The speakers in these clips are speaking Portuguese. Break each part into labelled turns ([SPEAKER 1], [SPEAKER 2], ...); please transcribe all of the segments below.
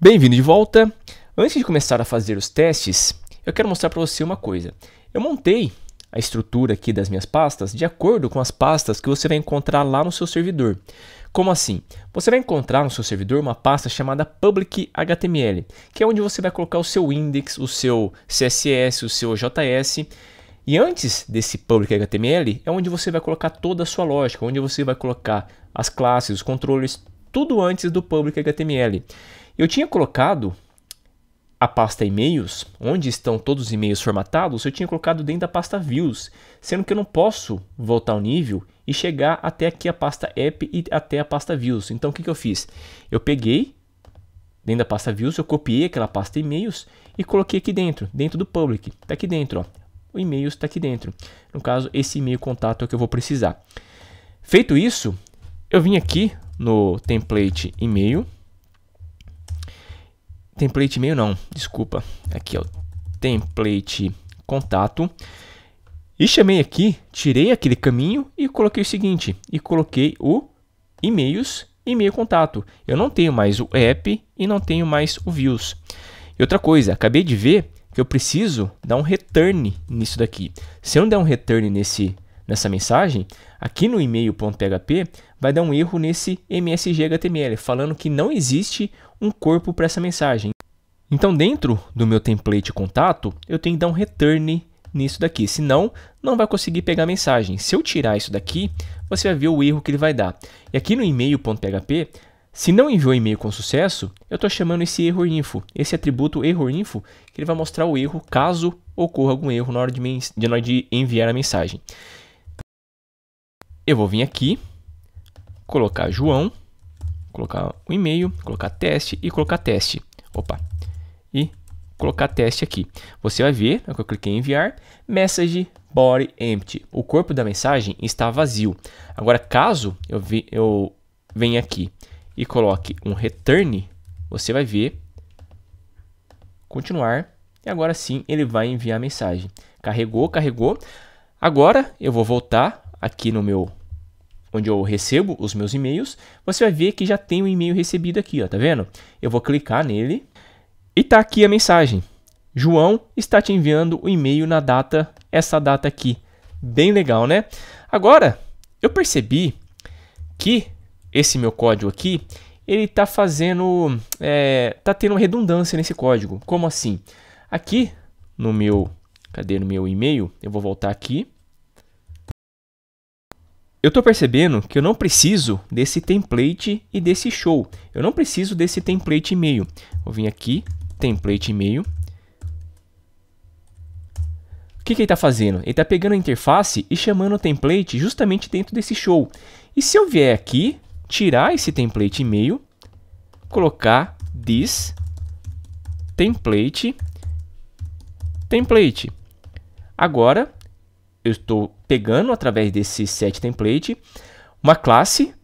[SPEAKER 1] Bem-vindo de volta. Antes de começar a fazer os testes, eu quero mostrar para você uma coisa. Eu montei a estrutura aqui das minhas pastas de acordo com as pastas que você vai encontrar lá no seu servidor. Como assim? Você vai encontrar no seu servidor uma pasta chamada public HTML, que é onde você vai colocar o seu index, o seu CSS, o seu JS. E antes desse public HTML é onde você vai colocar toda a sua lógica, onde você vai colocar as classes, os controles, tudo antes do public HTML. Eu tinha colocado a pasta e-mails, onde estão todos os e-mails formatados, eu tinha colocado dentro da pasta views, sendo que eu não posso voltar ao nível e chegar até aqui a pasta app e até a pasta views. Então o que, que eu fiz? Eu peguei dentro da pasta views, eu copiei aquela pasta e-mails e coloquei aqui dentro, dentro do public. Está aqui dentro, ó. o e-mail está aqui dentro. No caso, esse e-mail contato é o que eu vou precisar. Feito isso, eu vim aqui no template e-mail, template e-mail não, desculpa. Aqui é o template contato. E chamei aqui, tirei aquele caminho e coloquei o seguinte, e coloquei o e-mails e e-mail contato. Eu não tenho mais o app e não tenho mais o views. E outra coisa, acabei de ver que eu preciso dar um return nisso daqui. Se eu não der um return nesse, nessa mensagem, aqui no e-mail.php, vai dar um erro nesse MSG HTML, falando que não existe um corpo para essa mensagem. Então, dentro do meu template contato, eu tenho que dar um return nisso daqui, senão não vai conseguir pegar a mensagem. Se eu tirar isso daqui, você vai ver o erro que ele vai dar. E aqui no e-mail.php, se não enviou e-mail com sucesso, eu estou chamando esse erro info, esse atributo erro info, que ele vai mostrar o erro caso ocorra algum erro na hora de, de, na hora de enviar a mensagem. Eu vou vir aqui colocar João, colocar o e-mail, colocar teste e colocar teste. Opa. E colocar teste aqui. Você vai ver, é eu cliquei em enviar, message body empty. O corpo da mensagem está vazio. Agora, caso eu, vi, eu venha aqui e coloque um return, você vai ver continuar e agora sim ele vai enviar a mensagem. Carregou, carregou. Agora eu vou voltar aqui no meu onde eu recebo os meus e-mails, você vai ver que já tem um e-mail recebido aqui, ó, tá vendo? Eu vou clicar nele e tá aqui a mensagem. João está te enviando o um e-mail na data, essa data aqui. Bem legal, né? Agora, eu percebi que esse meu código aqui, ele tá fazendo, é, tá tendo redundância nesse código. Como assim? Aqui no meu, cadê no meu e-mail? Eu vou voltar aqui eu estou percebendo que eu não preciso desse template e desse show. Eu não preciso desse template e-mail. Vou vir aqui, template e-mail. O que, que ele está fazendo? Ele está pegando a interface e chamando o template justamente dentro desse show. E se eu vier aqui, tirar esse template e-mail, colocar this template template. Agora, eu estou pegando através desse set template uma classe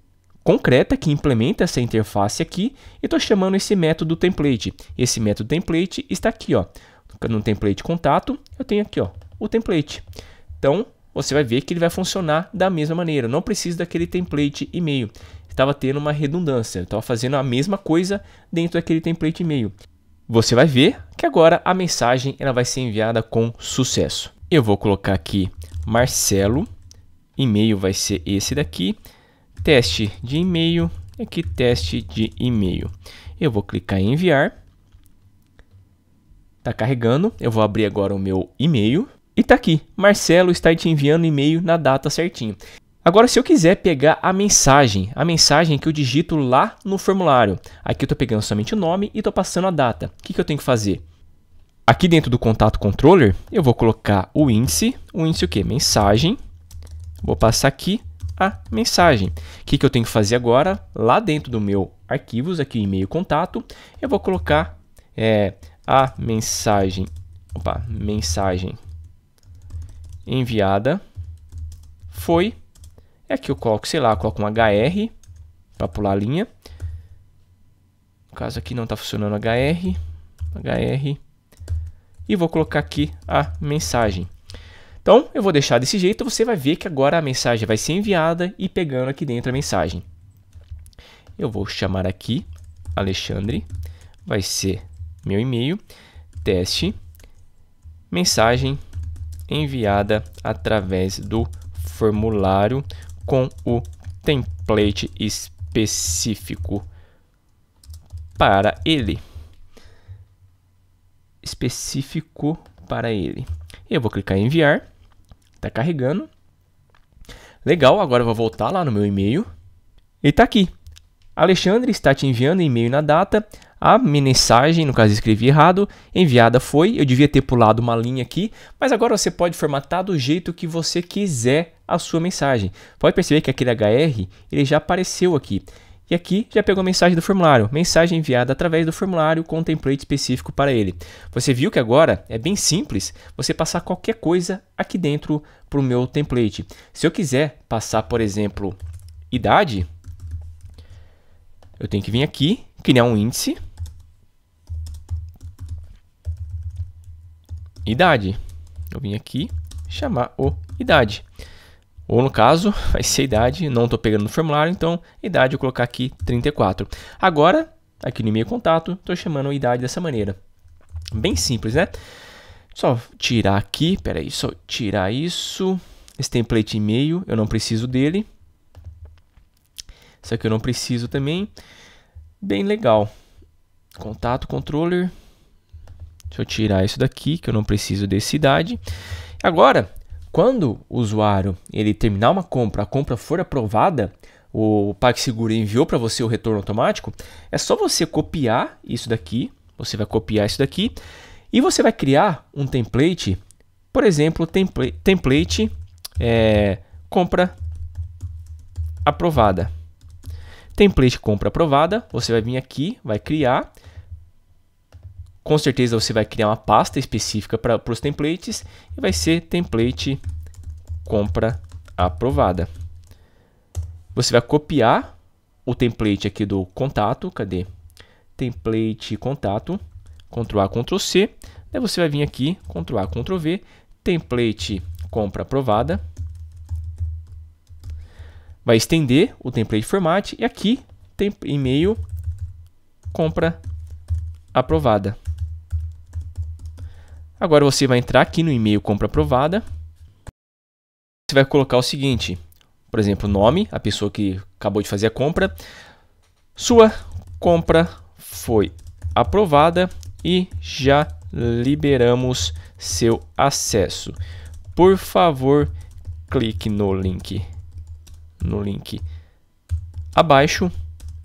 [SPEAKER 1] concreta que implementa essa interface aqui e estou chamando esse método template. Esse método template está aqui, ó. No template contato, eu tenho aqui, ó, o template. Então, você vai ver que ele vai funcionar da mesma maneira. Eu não preciso daquele template e-mail. Estava tendo uma redundância. Estava fazendo a mesma coisa dentro daquele template e-mail. Você vai ver que agora a mensagem ela vai ser enviada com sucesso. Eu vou colocar aqui Marcelo. E-mail vai ser esse daqui. Teste de e-mail. Aqui, é teste de e-mail. Eu vou clicar em enviar. Está carregando. Eu vou abrir agora o meu e-mail. E tá aqui. Marcelo está te enviando e-mail na data certinho. Agora, se eu quiser pegar a mensagem, a mensagem que eu digito lá no formulário, aqui eu estou pegando somente o nome e estou passando a data. O que, que eu tenho que fazer? Aqui dentro do contato controller, eu vou colocar o índice, o índice o quê? Mensagem. Vou passar aqui a mensagem. O que, que eu tenho que fazer agora? Lá dentro do meu arquivos, aqui e-mail contato, eu vou colocar é, a mensagem, opa, mensagem enviada foi. É que eu coloco, sei lá, coloco um HR para pular a linha. No caso aqui não está funcionando HR, HR e vou colocar aqui a mensagem. Então, eu vou deixar desse jeito, você vai ver que agora a mensagem vai ser enviada e pegando aqui dentro a mensagem. Eu vou chamar aqui Alexandre, vai ser meu e-mail, teste, mensagem enviada através do formulário com o template específico para ele específico para ele. Eu vou clicar em enviar. Está carregando. Legal, agora eu vou voltar lá no meu e-mail. E está aqui. Alexandre está te enviando e-mail na data. A mensagem, no caso escrevi errado, enviada foi. Eu devia ter pulado uma linha aqui, mas agora você pode formatar do jeito que você quiser a sua mensagem. Pode perceber que aquele HR ele já apareceu aqui. E aqui já pegou a mensagem do formulário, mensagem enviada através do formulário com um template específico para ele. Você viu que agora é bem simples você passar qualquer coisa aqui dentro para o meu template. Se eu quiser passar, por exemplo, idade, eu tenho que vir aqui, criar um índice, idade. Eu vim aqui chamar o idade. Ou no caso, vai ser a idade, não estou pegando no formulário, então idade eu vou colocar aqui 34. Agora, aqui no e-mail contato, estou chamando a idade dessa maneira. Bem simples, né? Só tirar aqui, peraí, só tirar isso. Esse template e-mail, eu não preciso dele. Isso aqui eu não preciso também. Bem legal. Contato, controller. Deixa eu tirar isso daqui, que eu não preciso desse idade. Agora, quando o usuário ele terminar uma compra, a compra for aprovada, o PagSeguro enviou para você o retorno automático, é só você copiar isso daqui, você vai copiar isso daqui e você vai criar um template, por exemplo, template, template é, compra aprovada. Template compra aprovada, você vai vir aqui, vai criar com certeza você vai criar uma pasta específica para os templates e vai ser template compra aprovada. Você vai copiar o template aqui do contato, cadê? Template contato, Ctrl A, Ctrl C. Daí você vai vir aqui, Ctrl A, Ctrl V, template compra aprovada. Vai estender o template format e aqui, e-mail compra aprovada. Agora você vai entrar aqui no e-mail compra aprovada. Você vai colocar o seguinte, por exemplo, nome, a pessoa que acabou de fazer a compra. Sua compra foi aprovada e já liberamos seu acesso. Por favor, clique no link no link abaixo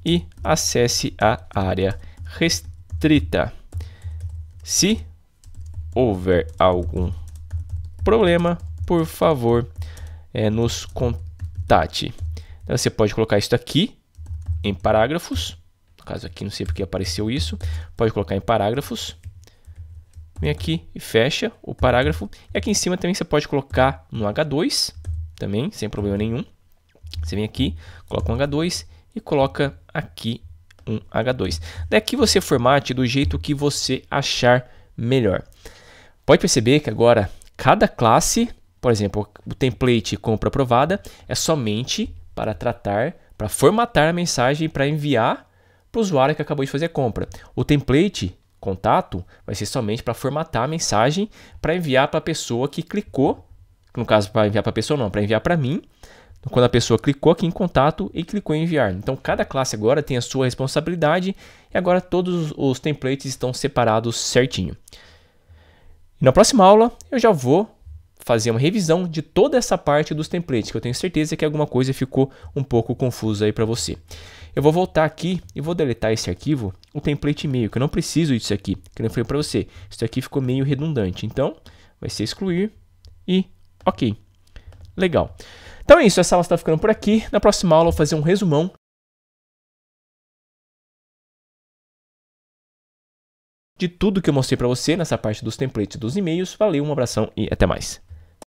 [SPEAKER 1] e acesse a área restrita. Se houver algum problema, por favor, é, nos contate. Então, você pode colocar isso aqui em parágrafos. No caso aqui, não sei porque apareceu isso. Pode colocar em parágrafos. Vem aqui e fecha o parágrafo. E aqui em cima também você pode colocar no H2, também, sem problema nenhum. Você vem aqui, coloca um H2 e coloca aqui um H2. Daqui você formate do jeito que você achar melhor. Pode perceber que agora cada classe, por exemplo, o template compra aprovada é somente para tratar, para formatar a mensagem para enviar para o usuário que acabou de fazer a compra. O template contato vai ser somente para formatar a mensagem para enviar para a pessoa que clicou, no caso para enviar para a pessoa não, para enviar para mim, quando a pessoa clicou aqui em contato e clicou em enviar. Então cada classe agora tem a sua responsabilidade e agora todos os templates estão separados certinho. E na próxima aula eu já vou fazer uma revisão de toda essa parte dos templates, que eu tenho certeza que alguma coisa ficou um pouco confusa aí para você. Eu vou voltar aqui e vou deletar esse arquivo, o template e-mail, que eu não preciso disso aqui, que eu não falei para você. Isso aqui ficou meio redundante, então vai ser excluir e ok. Legal. Então é isso, essa aula está ficando por aqui. Na próxima aula eu vou fazer um resumão de tudo que eu mostrei para você nessa parte dos templates dos e-mails. Valeu, um abração e até mais.